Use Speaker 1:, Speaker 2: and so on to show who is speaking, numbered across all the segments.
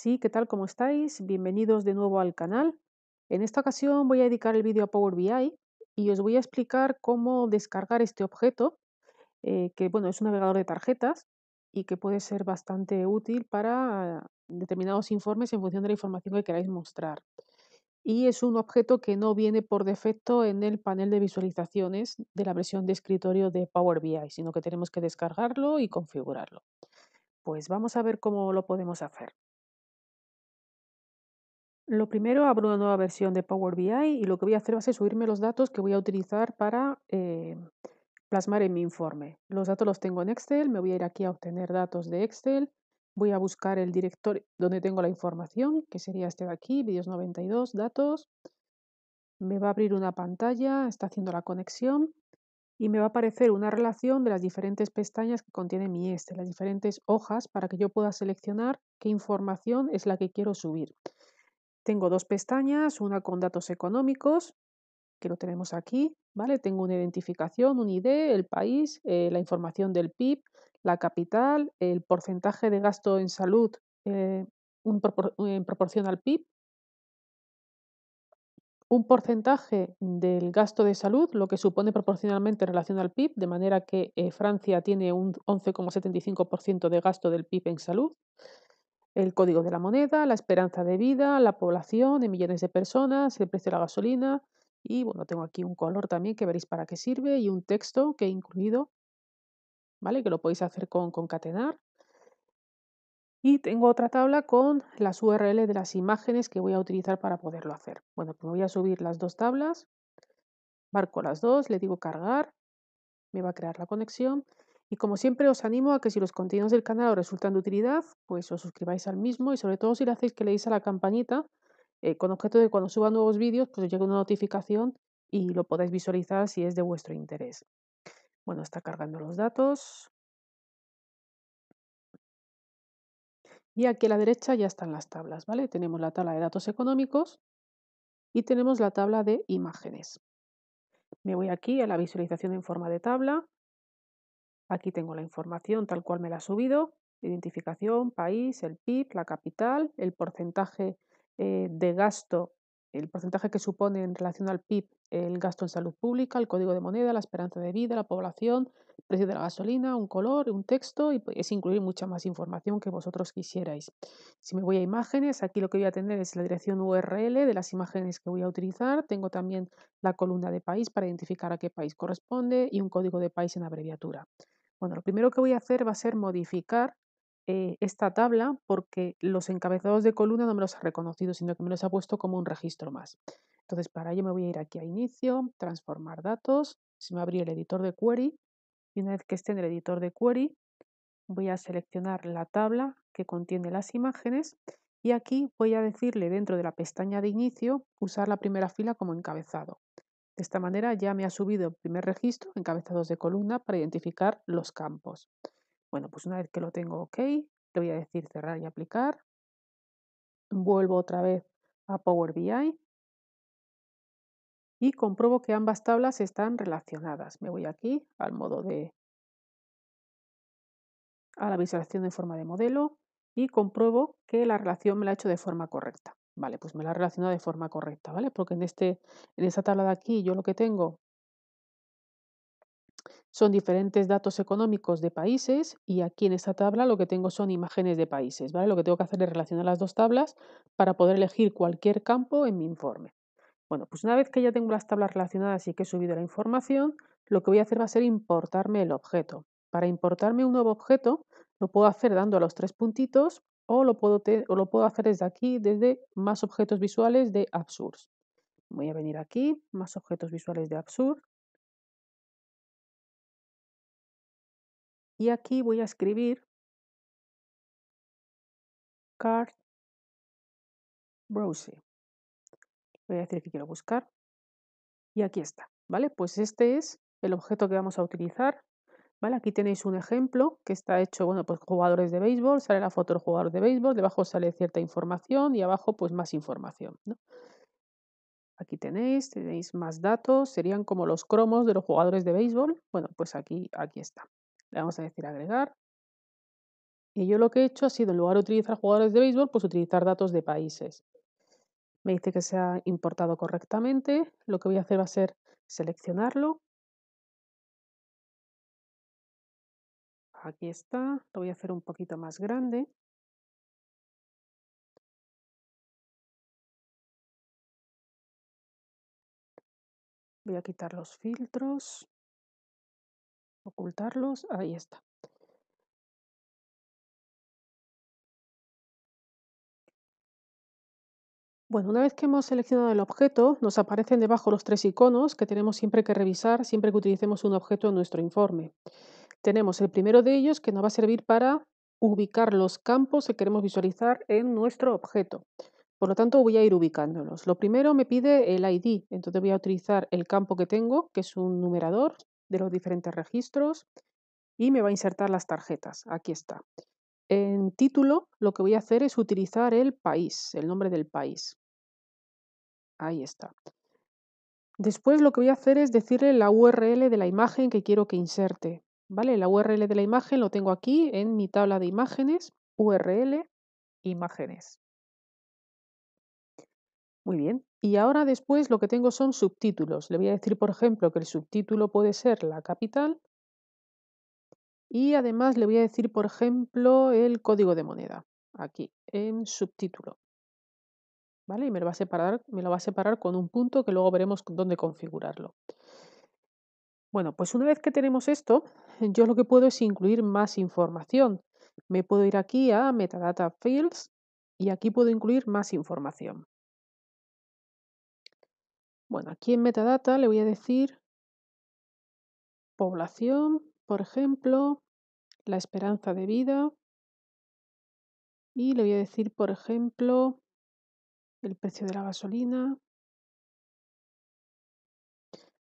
Speaker 1: Sí, ¿qué tal? ¿Cómo estáis? Bienvenidos de nuevo al canal. En esta ocasión voy a dedicar el vídeo a Power BI y os voy a explicar cómo descargar este objeto, eh, que bueno, es un navegador de tarjetas y que puede ser bastante útil para determinados informes en función de la información que queráis mostrar. Y es un objeto que no viene por defecto en el panel de visualizaciones de la versión de escritorio de Power BI, sino que tenemos que descargarlo y configurarlo. Pues vamos a ver cómo lo podemos hacer. Lo primero, abro una nueva versión de Power BI y lo que voy a hacer va a ser subirme los datos que voy a utilizar para eh, plasmar en mi informe. Los datos los tengo en Excel, me voy a ir aquí a obtener datos de Excel, voy a buscar el directorio donde tengo la información, que sería este de aquí, vídeos 92, datos. Me va a abrir una pantalla, está haciendo la conexión y me va a aparecer una relación de las diferentes pestañas que contiene mi este, las diferentes hojas para que yo pueda seleccionar qué información es la que quiero subir. Tengo dos pestañas, una con datos económicos, que lo tenemos aquí, ¿vale? Tengo una identificación, un ID, el país, eh, la información del PIB, la capital, el porcentaje de gasto en salud eh, en proporción al PIB, un porcentaje del gasto de salud, lo que supone proporcionalmente en relación al PIB, de manera que eh, Francia tiene un 11,75% de gasto del PIB en salud el código de la moneda, la esperanza de vida, la población de millones de personas, el precio de la gasolina y bueno, tengo aquí un color también que veréis para qué sirve y un texto que he incluido, ¿vale? Que lo podéis hacer con concatenar. Y tengo otra tabla con las URL de las imágenes que voy a utilizar para poderlo hacer. Bueno, pues voy a subir las dos tablas, marco las dos, le digo cargar, me va a crear la conexión y como siempre os animo a que si los contenidos del canal os resultan de utilidad, pues os suscribáis al mismo y sobre todo si le hacéis que le a la campanita eh, con objeto de cuando suba nuevos vídeos, pues os llegue una notificación y lo podáis visualizar si es de vuestro interés. Bueno, está cargando los datos. Y aquí a la derecha ya están las tablas, ¿vale? Tenemos la tabla de datos económicos y tenemos la tabla de imágenes. Me voy aquí a la visualización en forma de tabla Aquí tengo la información tal cual me la ha subido, identificación, país, el PIB, la capital, el porcentaje eh, de gasto, el porcentaje que supone en relación al PIB el gasto en salud pública, el código de moneda, la esperanza de vida, la población, el precio de la gasolina, un color, un texto y es incluir mucha más información que vosotros quisierais. Si me voy a imágenes, aquí lo que voy a tener es la dirección URL de las imágenes que voy a utilizar. Tengo también la columna de país para identificar a qué país corresponde y un código de país en abreviatura. Bueno, lo primero que voy a hacer va a ser modificar eh, esta tabla porque los encabezados de columna no me los ha reconocido, sino que me los ha puesto como un registro más. Entonces, para ello me voy a ir aquí a Inicio, Transformar datos, se me abrió el editor de query y una vez que esté en el editor de query, voy a seleccionar la tabla que contiene las imágenes y aquí voy a decirle dentro de la pestaña de inicio usar la primera fila como encabezado. De esta manera ya me ha subido el primer registro, encabezados de columna, para identificar los campos. Bueno, pues una vez que lo tengo OK, le voy a decir cerrar y aplicar. Vuelvo otra vez a Power BI y compruebo que ambas tablas están relacionadas. Me voy aquí al modo de a la visualización en forma de modelo y compruebo que la relación me la ha hecho de forma correcta. Vale, pues me la relaciona relacionado de forma correcta, ¿vale? Porque en, este, en esta tabla de aquí yo lo que tengo son diferentes datos económicos de países y aquí en esta tabla lo que tengo son imágenes de países, ¿vale? Lo que tengo que hacer es relacionar las dos tablas para poder elegir cualquier campo en mi informe. Bueno, pues una vez que ya tengo las tablas relacionadas y que he subido la información, lo que voy a hacer va a ser importarme el objeto. Para importarme un nuevo objeto, lo puedo hacer dando a los tres puntitos o lo puedo, hacer desde aquí, desde más objetos visuales de Absurd. Voy a venir aquí, más objetos visuales de Absurd. Y aquí voy a escribir card browser. Voy a decir que quiero buscar. Y aquí está, ¿vale? Pues este es el objeto que vamos a utilizar Aquí tenéis un ejemplo que está hecho, bueno, pues jugadores de béisbol, sale la foto del jugador de béisbol, debajo sale cierta información y abajo pues más información, Aquí tenéis, tenéis más datos, serían como los cromos de los jugadores de béisbol. Bueno, pues aquí, aquí está. Le vamos a decir agregar. Y yo lo que he hecho ha sido, en lugar de utilizar jugadores de béisbol, pues utilizar datos de países. Me dice que se ha importado correctamente. Lo que voy a hacer va a ser seleccionarlo, Aquí está, lo voy a hacer un poquito más grande. Voy a quitar los filtros, ocultarlos, ahí está. Bueno, una vez que hemos seleccionado el objeto, nos aparecen debajo los tres iconos que tenemos siempre que revisar siempre que utilicemos un objeto en nuestro informe. Tenemos el primero de ellos que nos va a servir para ubicar los campos que queremos visualizar en nuestro objeto. Por lo tanto, voy a ir ubicándolos. Lo primero me pide el ID, entonces voy a utilizar el campo que tengo, que es un numerador de los diferentes registros, y me va a insertar las tarjetas. Aquí está. En título, lo que voy a hacer es utilizar el país, el nombre del país. Ahí está. Después lo que voy a hacer es decirle la URL de la imagen que quiero que inserte. ¿vale? La URL de la imagen lo tengo aquí en mi tabla de imágenes, URL, imágenes. Muy bien. Y ahora después lo que tengo son subtítulos. Le voy a decir, por ejemplo, que el subtítulo puede ser la capital. Y además le voy a decir, por ejemplo, el código de moneda. Aquí, en subtítulo. ¿Vale? Y me va a separar, me lo va a separar con un punto que luego veremos dónde configurarlo. Bueno, pues una vez que tenemos esto, yo lo que puedo es incluir más información. Me puedo ir aquí a Metadata Fields y aquí puedo incluir más información. Bueno, aquí en Metadata le voy a decir población, por ejemplo, la esperanza de vida y le voy a decir, por ejemplo, el precio de la gasolina,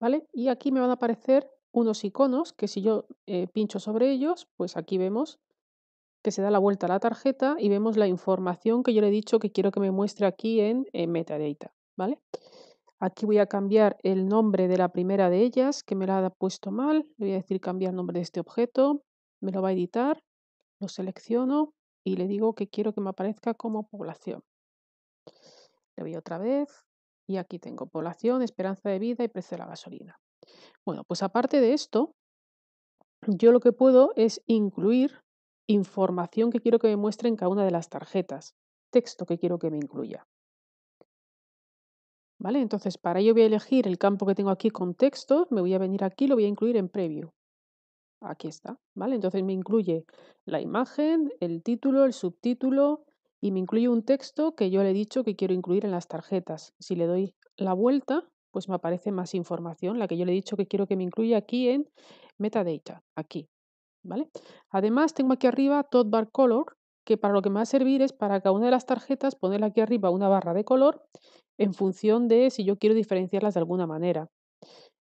Speaker 1: ¿vale? Y aquí me van a aparecer unos iconos que si yo eh, pincho sobre ellos, pues aquí vemos que se da la vuelta a la tarjeta y vemos la información que yo le he dicho que quiero que me muestre aquí en, Metadata, ¿vale? Aquí voy a cambiar el nombre de la primera de ellas, que me la ha puesto mal. Le voy a decir cambiar el nombre de este objeto. Me lo va a editar. Lo selecciono y le digo que quiero que me aparezca como población. Le voy otra vez. Y aquí tengo población, esperanza de vida y precio de la gasolina. Bueno, pues aparte de esto, yo lo que puedo es incluir información que quiero que me muestre en cada una de las tarjetas, texto que quiero que me incluya. ¿Vale? Entonces, para ello voy a elegir el campo que tengo aquí con texto, me voy a venir aquí, y lo voy a incluir en preview. Aquí está, ¿vale? Entonces me incluye la imagen, el título, el subtítulo, y me incluye un texto que yo le he dicho que quiero incluir en las tarjetas. Si le doy la vuelta, pues me aparece más información, la que yo le he dicho que quiero que me incluya aquí en metadata, aquí. ¿vale? Además, tengo aquí arriba todo bar color, que para lo que me va a servir es para cada una de las tarjetas poner aquí arriba una barra de color en función de si yo quiero diferenciarlas de alguna manera.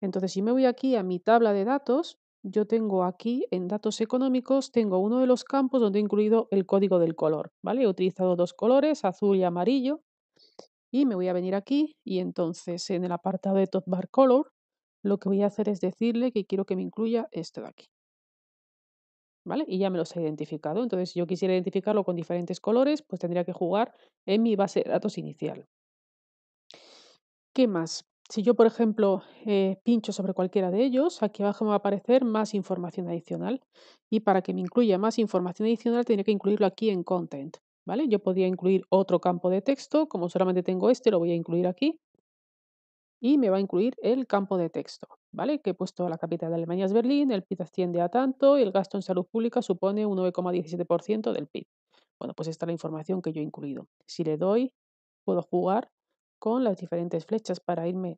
Speaker 1: Entonces, si me voy aquí a mi tabla de datos, yo tengo aquí en datos económicos, tengo uno de los campos donde he incluido el código del color, ¿vale? He utilizado dos colores, azul y amarillo, y me voy a venir aquí y entonces en el apartado de Top Bar Color lo que voy a hacer es decirle que quiero que me incluya esto de aquí. ¿Vale? Y ya me los he identificado. Entonces, si yo quisiera identificarlo con diferentes colores, pues tendría que jugar en mi base de datos inicial. ¿Qué más? Si yo, por ejemplo, eh, pincho sobre cualquiera de ellos, aquí abajo me va a aparecer más información adicional. Y para que me incluya más información adicional, tendría que incluirlo aquí en Content. ¿vale? Yo podría incluir otro campo de texto. Como solamente tengo este, lo voy a incluir aquí. Y me va a incluir el campo de texto, ¿vale? Que he puesto la capital de Alemania es Berlín, el PIB asciende a tanto y el gasto en salud pública supone un 9,17% del PIB. Bueno, pues esta es la información que yo he incluido. Si le doy, puedo jugar con las diferentes flechas para irme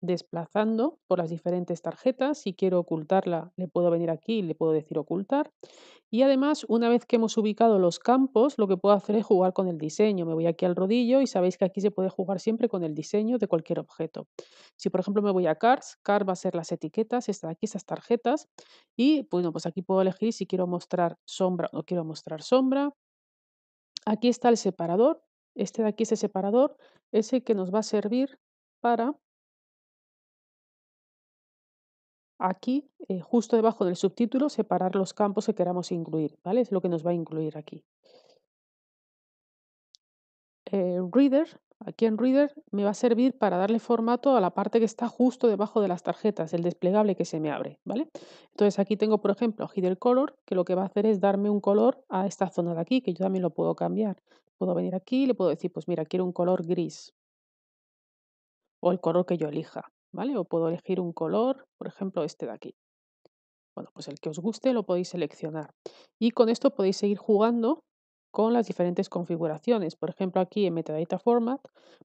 Speaker 1: desplazando por las diferentes tarjetas. Si quiero ocultarla, le puedo venir aquí y le puedo decir ocultar. Y además, una vez que hemos ubicado los campos, lo que puedo hacer es jugar con el diseño. Me voy aquí al rodillo y sabéis que aquí se puede jugar siempre con el diseño de cualquier objeto. Si por ejemplo me voy a Cars, car va a ser las etiquetas, están aquí, estas tarjetas. Y bueno, pues aquí puedo elegir si quiero mostrar sombra o no quiero mostrar sombra. Aquí está el separador, este de aquí, ese separador, es el que nos va a servir para aquí, eh, justo debajo del subtítulo, separar los campos que queramos incluir, ¿vale? Es lo que nos va a incluir aquí. Eh, reader, aquí en Reader me va a servir para darle formato a la parte que está justo debajo de las tarjetas, el desplegable que se me abre, ¿vale? Entonces aquí tengo, por ejemplo, Hidden Color, que lo que va a hacer es darme un color a esta zona de aquí, que yo también lo puedo cambiar. Puedo venir aquí y le puedo decir, pues mira, quiero un color gris o el color que yo elija, ¿vale? O puedo elegir un color, por ejemplo, este de aquí. Bueno, pues el que os guste lo podéis seleccionar. Y con esto podéis seguir jugando con las diferentes configuraciones. Por ejemplo, aquí en Metadata Format,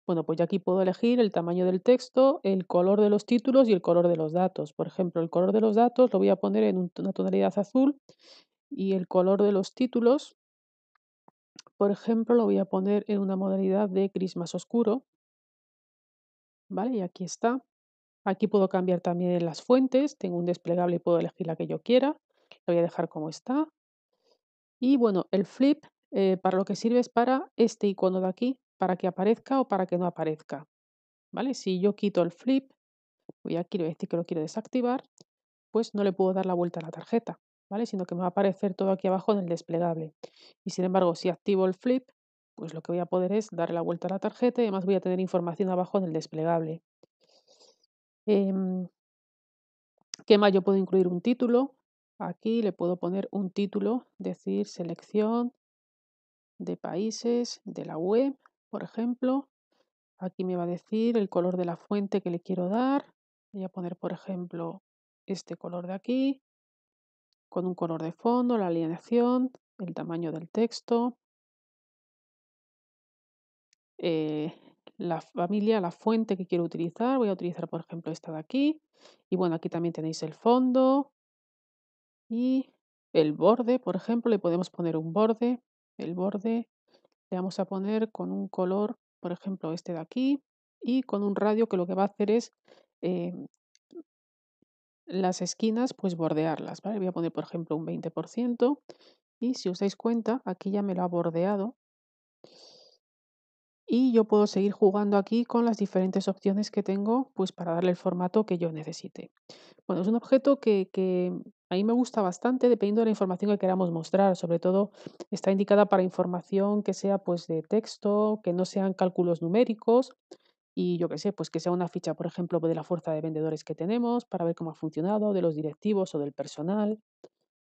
Speaker 1: bueno, pues ya aquí puedo elegir el tamaño del texto, el color de los títulos y el color de los datos. Por ejemplo, el color de los datos lo voy a poner en una tonalidad azul y el color de los títulos por ejemplo, lo voy a poner en una modalidad de gris más oscuro. ¿Vale? Y aquí está. Aquí puedo cambiar también las fuentes. Tengo un desplegable y puedo elegir la que yo quiera. La voy a dejar como está. Y bueno, el flip eh, para lo que sirve es para este icono de aquí, para que aparezca o para que no aparezca. ¿Vale? Si yo quito el flip, voy voy a decir que lo quiero desactivar, pues no le puedo dar la vuelta a la tarjeta. Sino que me va a aparecer todo aquí abajo en el desplegable. Y sin embargo, si activo el flip, pues lo que voy a poder es darle la vuelta a la tarjeta y además voy a tener información abajo en el desplegable. Em, ¿Qué más? Yo puedo incluir un título. Aquí le puedo poner un título, decir selección de países de la web, por ejemplo. Aquí me va a decir el color de la fuente que le quiero dar. Voy a poner, por ejemplo, este color de aquí con un color de fondo, la alineación, el tamaño del texto, eh, la familia, la fuente que quiero utilizar. Voy a utilizar, por ejemplo, esta de aquí. Y bueno, aquí también tenéis el fondo y el borde, por ejemplo. Le podemos poner un borde. El borde le vamos a poner con un color, por ejemplo, este de aquí. Y con un radio que lo que va a hacer es eh, las esquinas, pues bordearlas, Voy a poner, por ejemplo, un 20%. Y si os dais cuenta, aquí ya me lo ha bordeado. Y yo puedo seguir jugando aquí con las diferentes opciones que tengo, pues para darle el formato que yo necesite. Bueno, es un objeto que, que a mí me gusta bastante dependiendo de la información que queramos mostrar. Sobre todo está indicada para información que sea pues de texto, que no sean cálculos numéricos y yo qué sé, pues que sea una ficha, por ejemplo, de la fuerza de vendedores que tenemos para ver cómo ha funcionado, de los directivos o del personal.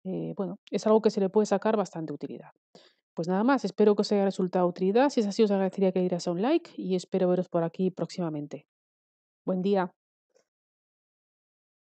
Speaker 1: Eh, bueno, es algo que se le puede sacar bastante utilidad. Pues nada más, espero que os haya resultado utilidad. Si es así, os agradecería que le dieras a un like y espero veros por aquí próximamente. Buen día.